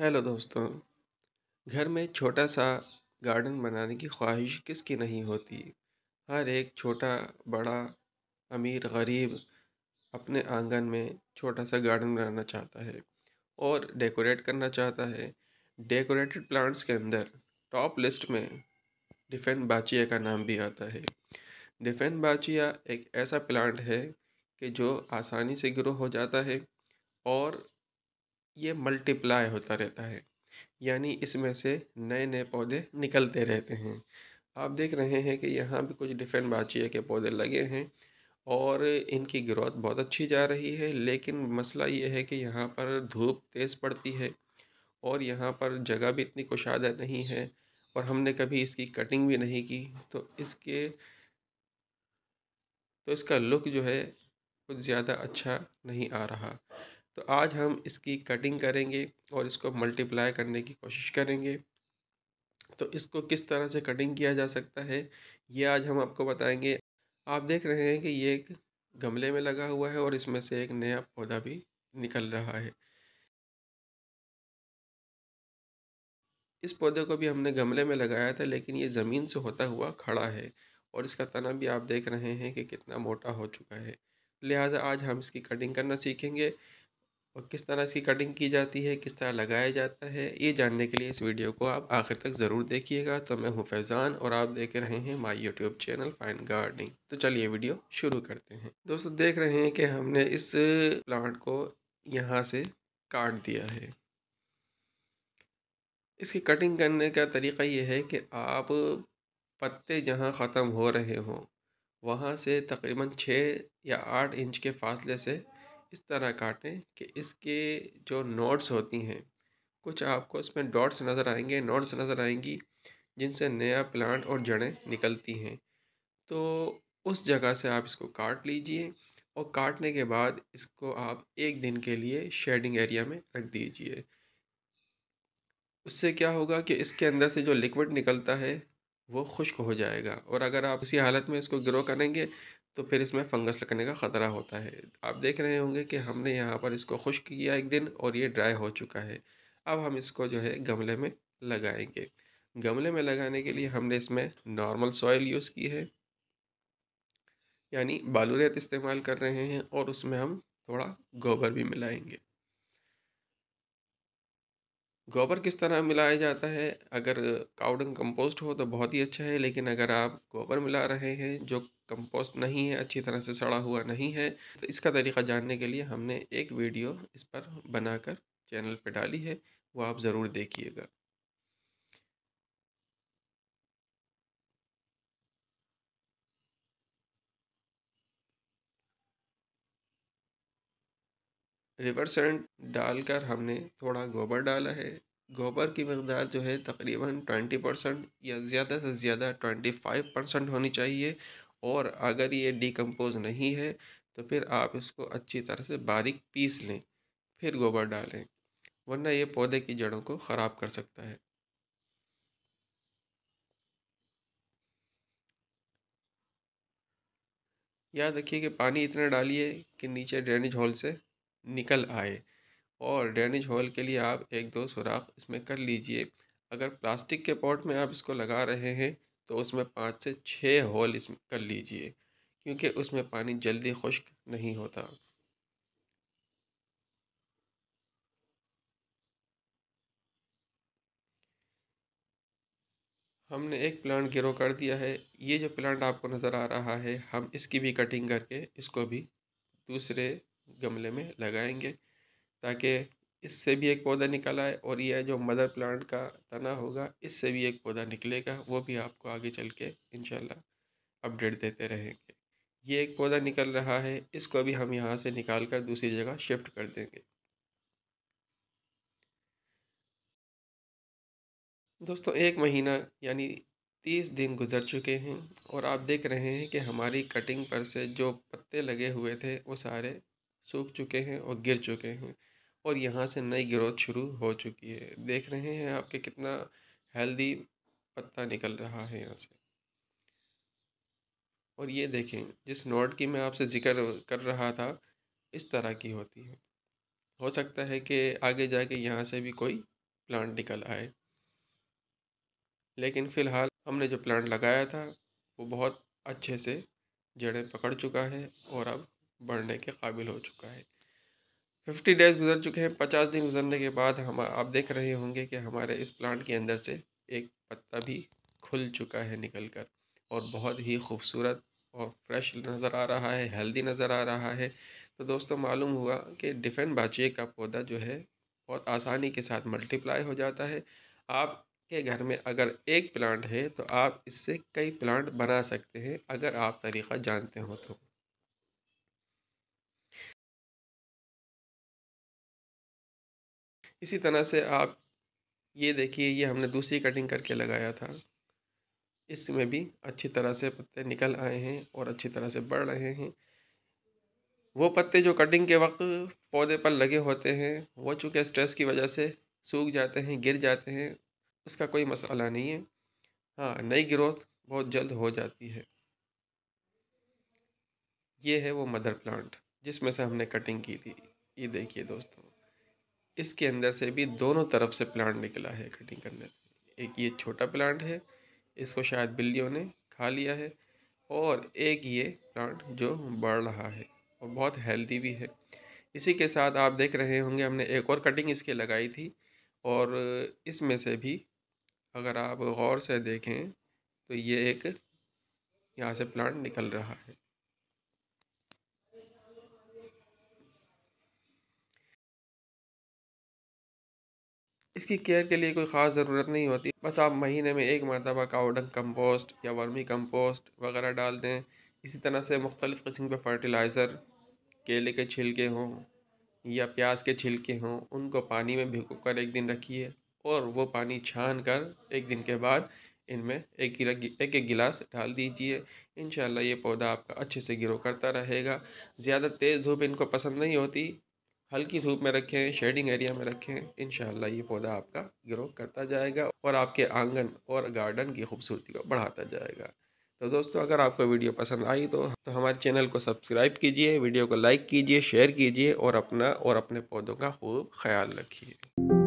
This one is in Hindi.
हेलो दोस्तों घर में छोटा सा गार्डन बनाने की ख्वाहिश किसकी नहीं होती हर एक छोटा बड़ा अमीर गरीब अपने आंगन में छोटा सा गार्डन बनाना चाहता है और डेकोरेट करना चाहता है डेकोरेटेड प्लांट्स के अंदर टॉप लिस्ट में डिफेन बाचिया का नाम भी आता है डिफेन बाचिया एक ऐसा प्लांट है कि जो आसानी से ग्रो हो जाता है और ये मल्टीप्लाई होता रहता है यानी इसमें से नए नए पौधे निकलते रहते हैं आप देख रहे हैं कि यहाँ भी कुछ डिफरेंट बाचिया के पौधे लगे हैं और इनकी ग्रोथ बहुत अच्छी जा रही है लेकिन मसला ये है कि यहाँ पर धूप तेज़ पड़ती है और यहाँ पर जगह भी इतनी कुशादा नहीं है और हमने कभी इसकी कटिंग भी नहीं की तो इसके तो इसका लुक जो है कुछ ज़्यादा अच्छा नहीं आ रहा तो आज हम इसकी कटिंग करेंगे और इसको मल्टीप्लाई करने की कोशिश करेंगे तो इसको किस तरह से कटिंग किया जा सकता है ये आज हम आपको बताएंगे आप देख रहे हैं कि ये एक गमले में लगा हुआ है और इसमें से एक नया पौधा भी निकल रहा है इस पौधे को भी हमने गमले में लगाया था लेकिन ये ज़मीन से होता हुआ खड़ा है और इसका तना भी आप देख रहे हैं कि कितना मोटा हो चुका है लिहाजा आज हम इसकी कटिंग करना सीखेंगे और किस तरह इसकी कटिंग की जाती है किस तरह लगाया जाता है ये जानने के लिए इस वीडियो को आप आखिर तक ज़रूर देखिएगा तो मैं हूँ फैज़ान और आप देख रहे हैं my YouTube channel fine gardening तो चलिए वीडियो शुरू करते हैं दोस्तों देख रहे हैं कि हमने इस प्लांट को यहाँ से काट दिया है इसकी कटिंग करने का तरीका ये है कि आप पत्ते जहाँ ख़त्म हो रहे हों वहाँ से तकरीबन छः या आठ इंच के फासले से इस तरह काटें कि इसके जो नोट्स होती हैं कुछ आपको इसमें डॉट्स नज़र आएंगे नोट्स नज़र आएंगी जिनसे नया प्लांट और जड़ें निकलती हैं तो उस जगह से आप इसको काट लीजिए और काटने के बाद इसको आप एक दिन के लिए शेडिंग एरिया में रख दीजिए उससे क्या होगा कि इसके अंदर से जो लिक्विड निकलता है वो खुश्क हो जाएगा और अगर आप इसी हालत में इसको ग्रो करेंगे तो फिर इसमें फंगस लगने का ख़तरा होता है आप देख रहे होंगे कि हमने यहाँ पर इसको खुश्क किया एक दिन और ये ड्राई हो चुका है अब हम इसको जो है गमले में लगाएंगे गमले में लगाने के लिए हमने इसमें नॉर्मल सॉइल यूज़ की है यानी बालू रेत इस्तेमाल कर रहे हैं और उसमें हम थोड़ा गोबर भी मिलाएंगे गोबर किस तरह मिलाया जाता है अगर काउडंग कंपोस्ट हो तो बहुत ही अच्छा है लेकिन अगर आप गोबर मिला रहे हैं जो कंपोस्ट नहीं है अच्छी तरह से सड़ा हुआ नहीं है तो इसका तरीका जानने के लिए हमने एक वीडियो इस पर बनाकर चैनल पर डाली है वो आप ज़रूर देखिएगा रिवर सेंट डालकर हमने थोड़ा गोबर डाला है गोबर की मकदार जो है तकरीबन ट्वेंटी परसेंट या ज़्यादा से ज़्यादा ट्वेंटी फाइव परसेंट होनी चाहिए और अगर ये डिकम्पोज नहीं है तो फिर आप इसको अच्छी तरह से बारीक पीस लें फिर गोबर डालें वरना ये पौधे की जड़ों को ख़राब कर सकता है याद रखिए कि पानी इतना डालिए कि नीचे ड्रेनेज होल से निकल आए और ड्रेनेज होल के लिए आप एक दो सुराख इसमें कर लीजिए अगर प्लास्टिक के पॉट में आप इसको लगा रहे हैं तो उसमें पाँच से छः होल इसमें कर लीजिए क्योंकि उसमें पानी जल्दी खुश्क नहीं होता हमने एक प्लांट गिरो कर दिया है ये जो प्लांट आपको नज़र आ रहा है हम इसकी भी कटिंग करके इसको भी दूसरे गमले में लगाएंगे ताकि इससे भी एक पौधा निकल आए और यह जो मदर प्लांट का तना होगा इससे भी एक पौधा निकलेगा वो भी आपको आगे चल के इन अपडेट देते रहेंगे ये एक पौधा निकल रहा है इसको अभी हम यहाँ से निकाल कर दूसरी जगह शिफ्ट कर देंगे दोस्तों एक महीना यानी तीस दिन गुजर चुके हैं और आप देख रहे हैं कि हमारी कटिंग पर से जो पत्ते लगे हुए थे वो सारे सूख चुके हैं और गिर चुके हैं और यहाँ से नई ग्रोथ शुरू हो चुकी है देख रहे हैं आपके कितना हेल्दी पत्ता निकल रहा है यहाँ से और ये देखें जिस नोट की मैं आपसे जिक्र कर रहा था इस तरह की होती है हो सकता है कि आगे जाके यहाँ से भी कोई प्लांट निकल आए लेकिन फ़िलहाल हमने जो प्लांट लगाया था वो बहुत अच्छे से जड़ें पकड़ चुका है और अब बढ़ने के काबिल हो चुका है फिफ्टी डेज गुजर चुके हैं पचास दिन गुजरने के बाद हम आप देख रहे होंगे कि हमारे इस प्लांट के अंदर से एक पत्ता भी खुल चुका है निकल कर और बहुत ही खूबसूरत और फ्रेश नज़र आ रहा है हेल्दी नज़र आ रहा है तो दोस्तों मालूम हुआ कि डिफेंड बाचिए का पौधा जो है बहुत आसानी के साथ मल्टीप्लाई हो जाता है आप के घर में अगर एक प्लांट है तो आप इससे कई प्लांट बना सकते हैं अगर आप तरीक़ा जानते हो तो इसी तरह से आप ये देखिए ये हमने दूसरी कटिंग करके लगाया था इसमें भी अच्छी तरह से पत्ते निकल आए हैं और अच्छी तरह से बढ़ रहे हैं वो पत्ते जो कटिंग के वक्त पौधे पर लगे होते हैं वो चूँकि स्ट्रेस की वजह से सूख जाते हैं गिर जाते हैं उसका कोई मसाला नहीं है हाँ नई ग्रोथ बहुत जल्द हो जाती है ये है वो मदर प्लांट जिसमें से हमने कटिंग की थी ये देखिए दोस्तों इसके अंदर से भी दोनों तरफ से प्लांट निकला है कटिंग करने से एक ये छोटा प्लांट है इसको शायद बिल्लियों ने खा लिया है और एक ये प्लांट जो बढ़ रहा है और बहुत हेल्दी भी है इसी के साथ आप देख रहे होंगे हमने एक और कटिंग इसके लगाई थी और इसमें से भी अगर आप गौर से देखें तो ये एक यहाँ से प्लांट निकल रहा है इसकी केयर के लिए कोई ख़ास ज़रूरत नहीं होती बस आप महीने में एक मरतबा काउडंग कम्पोस्ट या वर्मी कम्पोस्ट वगैरह डाल दें इसी तरह से मुख्तलिफ़ किस्म के फर्टिलाइज़र केले के छिलके हों या प्याज के छिलके हों उनको पानी में भिगो कर एक दिन रखिए और वो पानी छान कर एक दिन के बाद इनमें एक एक एक गिलास डाल दीजिए इन ये पौधा आपका अच्छे से ग्रो करता रहेगा ज़्यादा तेज़ धूप इनको पसंद नहीं होती हल्की धूप में रखें शेडिंग एरिया में रखें इन ये पौधा आपका ग्रो करता जाएगा और आपके आंगन और गार्डन की खूबसूरती को बढ़ाता जाएगा तो दोस्तों अगर आपको वीडियो पसंद आई तो, तो हमारे चैनल को सब्सक्राइब कीजिए वीडियो को लाइक कीजिए शेयर कीजिए और अपना और अपने पौधों का खूब ख्याल रखिए